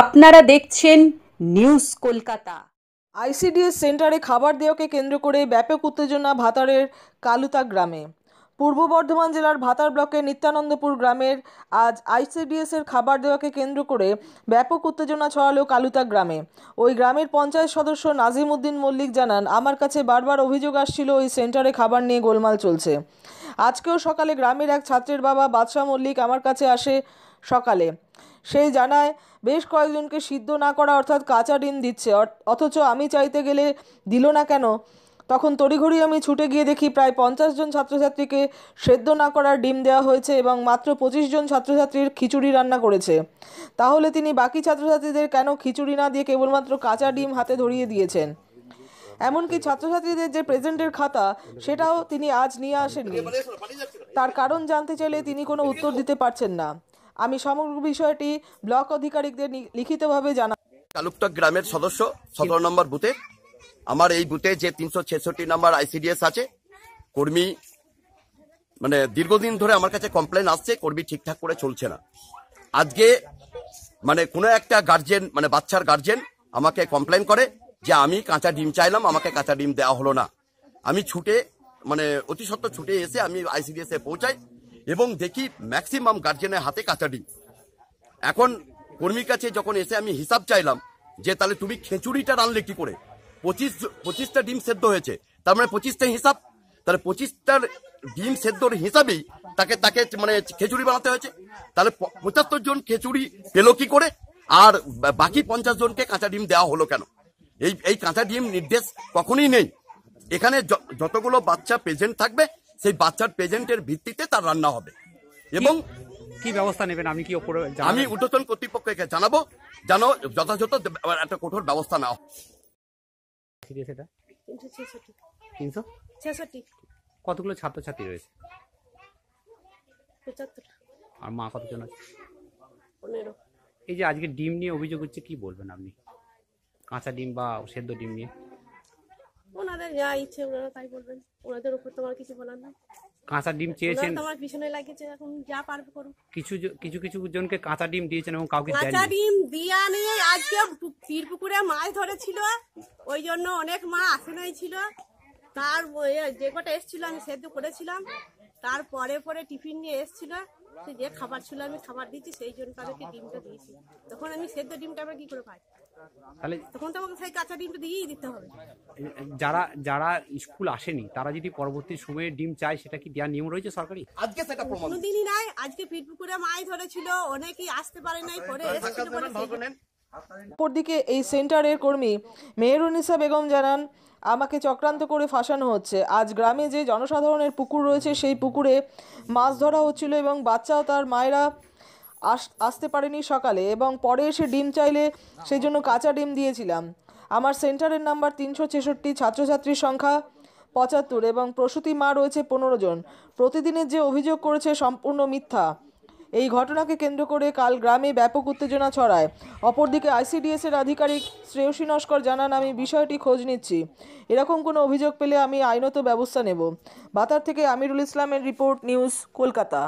আপনারা দেখছেন news Kolkata ICDS সেন্টারে খাবার দেওয়াকে কেন্দ্র করে ব্যাপক উত্তেজনা ভাতারের কালুতা গ্রামে পূর্ব বর্ধমান জেলার ভাতার ব্লকের নিত্যানন্দপুর গ্রামের আজ আইসিডিএসের খাবার দেওয়াকে কেন্দ্র করে ব্যাপক উত্তেজনা ছড়ালো কালুতা গ্রামে ওই গ্রামের পঞ্চায়েত সদস্য নাজিম উদ্দিন মল্লিক জানান আমার কাছে বারবার অভিযোগ আসছিল ওই সেন্টারে খাবার নিয়ে গোলমাল চলছে আজকেও সকালে গ্রামের এক ছাত্রের বাবা বাদশাহ মল্লিক আমার কাছে আসে সকালে সেই জানায় বেশ কয়েকজনকে সিদ্ধ না করা অর্থাৎ কাঁচা ডিম দিচ্ছে অথচ আমি চাইতে গেলে দিল না কেন তখন তড়িঘড়ি আমি ছুটে গিয়ে দেখি প্রায় পঞ্চাশ জন ছাত্রছাত্রীকে সেদ্ধ না করার ডিম দেওয়া হয়েছে এবং মাত্র পঁচিশ জন ছাত্রছাত্রীর খিচুড়ি রান্না করেছে তাহলে তিনি বাকি ছাত্রছাত্রীদের কেন খিচুড়ি না দিয়ে কেবলমাত্র কাঁচা ডিম হাতে ধরিয়ে দিয়েছেন এমনকি ছাত্রছাত্রীদের যে প্রেজেন্টের খাতা সেটাও তিনি আজ নিয়ে আসেননি তার কারণ জানতে চাইলে তিনি কোনো উত্তর দিতে পারছেন না আমি সমগ্র বিষয়টি ব্লক আধিকারিকদের লিখিতভাবে জানা কালুকটক গ্রামের সদস্য সতেরো নম্বর বুথে আমার এই বুথে যে তিনশো ছেষট্টি নম্বর আইসিডিএস আছে কর্মী মানে দীর্ঘদিন ধরে আমার কাছে কমপ্লেন আসছে কর্মী ঠিকঠাক করে চলছে না আজকে মানে কোনো একটা গার্জেন মানে বাচ্চার গার্জেন আমাকে কমপ্লেন করে যে আমি কাঁচা ডিম চাইলাম আমাকে কাঁচা ডিম দেওয়া হলো না আমি ছুটে মানে অতি সত্ত্ব ছুটে এসে আমি আইসিডিএসে পৌঁছাই এবং দেখি ম্যাক্সিমাম গার্জেনের হাতে ডিম এখন কর্মীর কাছে যখন এসে আমি হিসাব চাইলাম যে তাহলে তুমি খেচুড়িটা রানলে কি করে পঁচিশ পঁচিশটা ডিম সেদ্ধ হয়েছে তার মানে পঁচিশটা হিসাব তাহলে পঁচিশটার ডিম সেদ্ধর হিসাবেই তাকে তাকে মানে খেচুড়ি বানাতে হয়েছে তাহলে পঁচাত্তর জন খেচুড়ি পেলো কি করে আর বাকি পঞ্চাশ জনকে কাঁচা ডিম দেওয়া হলো কেন এই এই কাঁচা ডিম নির্দেশ কখনই নেই এখানে যতগুলো বাচ্চা প্রেজেন্ট থাকবে সেই বাচ্চার প্রেজেন্টের ভিত্তিতে তার রান্না হবে এবং কি ব্যবস্থা নেবেন আমি কি ওপরে আমি উর্ধ্বতন কর্তৃপক্ষকে জানাবো যেন যথাযথ একটা কঠোর ব্যবস্থা নেওয়া সেটা তিনশো ছেষট্টি কতগুলো ছাত্রছাত্রী রয়েছে আর মা কতজন আছে এই যে আজকে ডিম নিয়ে অভিযোগ হচ্ছে কি বলবেন আপনি কাঁচা ডিম বা সেদ্ধ ডিম নিয়ে ওনাদের যা ইচ্ছে ওনারা তাই বলবেন ওনাদের উপর তোমার কিছু বলার না কাঁচা ডিম চেয়েছেন তোমার পিছনে লাগিয়েছে এখন যা পারবে করো কিছু কিছু কিছু জনকে কাঁচা ডিম দিয়েছেন এবং কাউকে কাঁচা ডিম দিয়া নিয়ে আজকে তীর পুকুরে মাছ ধরেছিল ওই জন্য অনেক মা আসে নাই ছিল তার যে কটা এসেছিল আমি সেদ্ধ করেছিলাম তারপরে পরে টিফিন নিয়ে এসেছিল সে যে খাবার ছিল আমি খাবার দিয়েছি সেই জন্য তাদেরকে ডিমটা দিয়েছি তখন আমি সেদ্ধ ডিমটা আবার কি করে পাই আমাকে যারা যারা স্কুল আসেনি তারা যদি পরবর্তী ডিম চায় সেটা কি দেওয়ার নিয়ম রয়েছে ফিটপুকুরে ধরেছিল অনেকেই আসতে পারে নাই পরে অপরদিকে এই সেন্টারের কর্মী মেহরুনিসা বেগম জানান আমাকে চক্রান্ত করে ফাঁসানো হচ্ছে আজ গ্রামে যে জনসাধারণের পুকুর রয়েছে সেই পুকুরে মাছ ধরা হচ্ছিল এবং বাচ্চাও তার মায়েরা আস আসতে পারেনি সকালে এবং পরে এসে ডিম চাইলে সেই জন্য কাঁচা ডিম দিয়েছিলাম আমার সেন্টারের নাম্বার তিনশো ছেষট্টি ছাত্রছাত্রীর সংখ্যা পঁচাত্তর এবং প্রসূতি মা রয়েছে পনেরো জন প্রতিদিনের যে অভিযোগ করেছে সম্পূর্ণ মিথ্যা এই ঘটনাকে কেন্দ্র করে কাল গ্রামে ব্যাপক উত্তেজনা ছড়ায় অপরদিকে আইসিডিএসের আধিকারিক শ্রেয়সী নস্কর জানান আমি বিষয়টি খোঁজ নিচ্ছি এরকম কোনো অভিযোগ পেলে আমি আইনত ব্যবস্থা নেব বাতার থেকে আমিরুল ইসলামের রিপোর্ট নিউজ কলকাতা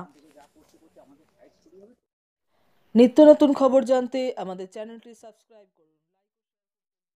নিত্য নতুন খবর জানতে আমাদের চ্যানেলটি সাবস্ক্রাইব করুন